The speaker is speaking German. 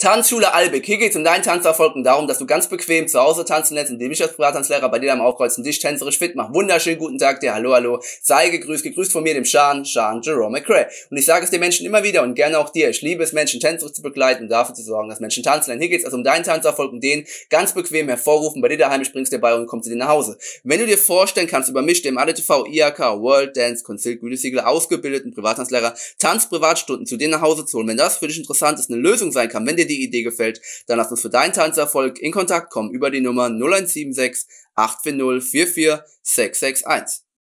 Tanzschule Albeck. Hier geht es um deinen Tanzerfolg und darum, dass du ganz bequem zu Hause tanzen lässt, indem ich als Privattanzlehrer bei dir am Aufkreuzen dich tänzerisch fit mache. Wunderschönen guten Tag dir, hallo, hallo. Sei gegrüßt, gegrüßt von mir, dem Schan, Schan Jerome McRae. Und ich sage es den Menschen immer wieder und gerne auch dir. Ich liebe es, Menschen tänzerisch zu begleiten und dafür zu sorgen, dass Menschen tanzen lernen. Hier geht es also um deinen Tanzerfolg und den ganz bequem hervorrufen. Bei dir daheim springst dir bei und kommst zu dir nach Hause. Wenn du dir vorstellen kannst, über mich, dem ADTV, IAK, World Dance, Conceal, Gütesiegel, ausgebildeten Privattanzlehrer, Tanzprivatstunden zu dir nach Hause zu holen, wenn das für dich interessant ist, eine Lösung sein kann, wenn dir die Idee gefällt, dann lass uns für deinen Tanzerfolg in Kontakt kommen über die Nummer 0176 840 44